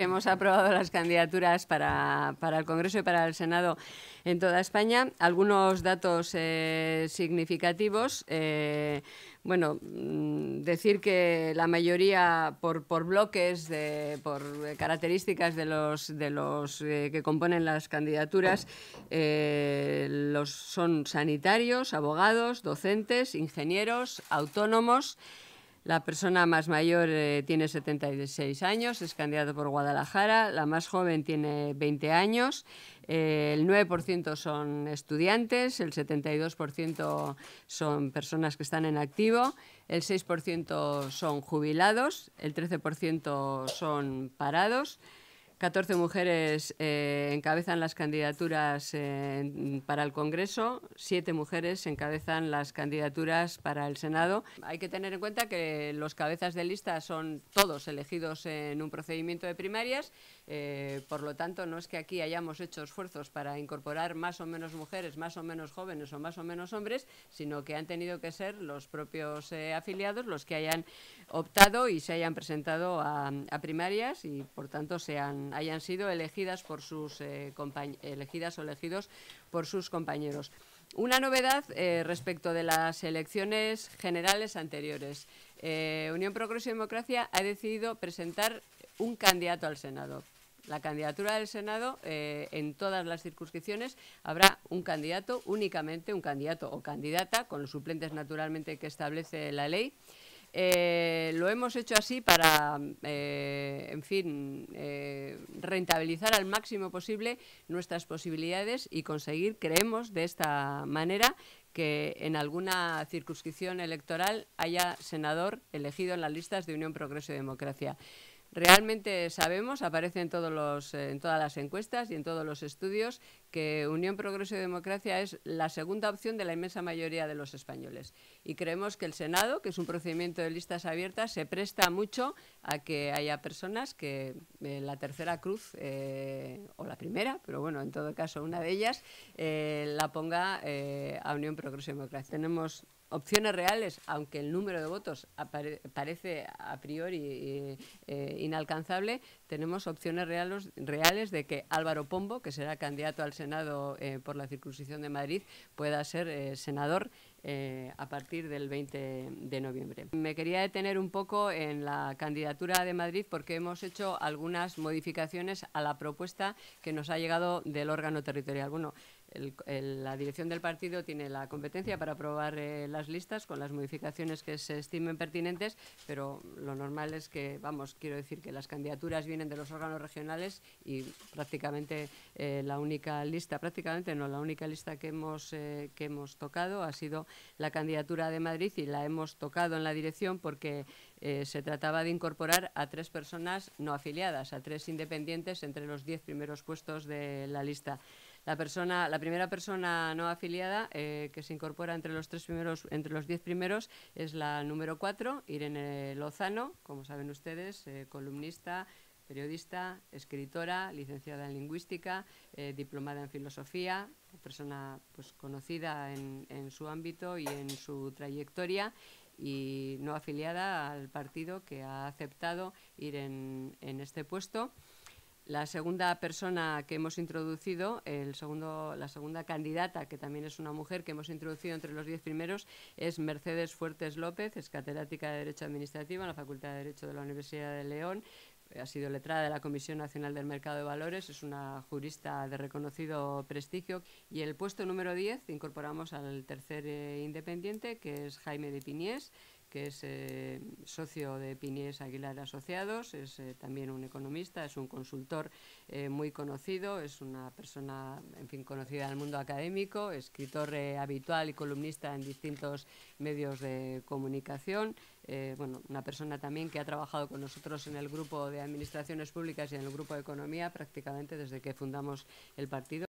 Hemos aprobado las candidaturas para, el Congreso y para el Senado en toda España. Algunos datos eh, significativos. Eh, bueno, mm, decir que la mayoría por, bloques, de, por características de los, de los eh, que componen las candidaturas, los son sanitarios, abogados, docentes, ingenieros, autónomos. La persona más mayor eh, tiene 76 años, es candidato por Guadalajara, la más joven tiene 20 años, eh, el 9% son estudiantes, el 72% son personas que están en activo, el 6% son jubilados, el 13% son parados. 14 mujeres eh, encabezan las candidaturas eh, para el Congreso, 7 mujeres encabezan las candidaturas para el Senado. Hay que tener en cuenta que los cabezas de lista son todos elegidos en un procedimiento de primarias, eh, por lo tanto no es que aquí hayamos hecho esfuerzos para incorporar más o menos mujeres, más o menos jóvenes o más o menos hombres, sino que han tenido que ser los propios afiliados los que hayan optado y se hayan presentado a, primarias y por tanto sean hayan sido elegidas por sus eh, elegidas o elegidos por sus compañeros. Una novedad eh, respecto de las elecciones generales anteriores. Eh, Unión Progreso y Democracia ha decidido presentar un candidato al Senado. La candidatura del Senado, en todas las circunscripciones, habrá un candidato, únicamente un candidato o candidata, con los suplentes naturalmente que establece la ley. Eh, lo hemos hecho así para, eh, en fin, eh, rentabilizar al máximo posible nuestras posibilidades y conseguir, creemos, de esta manera que en alguna circunscripción electoral haya senador elegido en las listas de Unión Progreso y Democracia. Realmente sabemos, aparece en, todos los, en todas las encuestas y en todos los estudios, que Unión Progreso y Democracia es la segunda opción de la inmensa mayoría de los españoles. Y creemos que el Senado, que es un procedimiento de listas abiertas, se presta mucho a que haya personas que eh, la tercera cruz, eh, o la primera, pero bueno, en todo caso una de ellas, eh, la ponga a Unión Progreso y Democracia. Tenemos opciones reales, aunque el número de votos parece a priori eh, eh, inalcanzable, tenemos opciones reales, de que Álvaro Pombo, que será candidato al Senado eh, por la circunscripción de Madrid, pueda ser senador a partir del 20 de noviembre. Me quería detener un poco en la candidatura de Madrid porque hemos hecho algunas modificaciones a la propuesta que nos ha llegado del órgano territorial. Bueno, la dirección del partido tiene la competencia para aprobar eh, las listas con las modificaciones que se estimen pertinentes, pero lo normal es que, vamos, quiero decir que las candidaturas vienen de los órganos regionales y prácticamente eh, la única lista, prácticamente no, la única lista que hemos, eh, que hemos tocado ha sido la candidatura de Madrid y la hemos tocado en la dirección porque se trataba de incorporar a tres personas no afiliadas, a tres independientes entre los diez primeros puestos de la lista. La, persona, la primera persona no afiliada eh, que se incorpora entre los tres primeros, entre los diez primeros, es la número cuatro, Irene Lozano, como saben ustedes, eh, columnista, periodista, escritora, licenciada en lingüística, eh, diplomada en filosofía, persona pues, conocida en, su ámbito y en su trayectoria y no afiliada al partido que ha aceptado ir en este puesto. La segunda persona que hemos introducido, la segunda candidata, que también es una mujer que hemos introducido entre los diez primeros, es Mercedes Fuertes López, es catedrática de Derecho Administrativo en la Facultad de Derecho de la Universidad de León. Ha sido letrada de la Comisión Nacional del Mercado de Valores, es una jurista de reconocido prestigio. Y el puesto número 10 incorporamos al tercer eh, independiente, que es Jaime de Piniés, que es eh, socio de Piniés Aguilar Asociados, es eh, también un economista, es un consultor eh, muy conocido, es una persona, en fin, conocida en el mundo académico, escritor habitual y columnista en distintos medios de comunicación, bueno, una persona también que ha trabajado con nosotros en el grupo de administraciones públicas y en el grupo de economía prácticamente desde que fundamos el partido.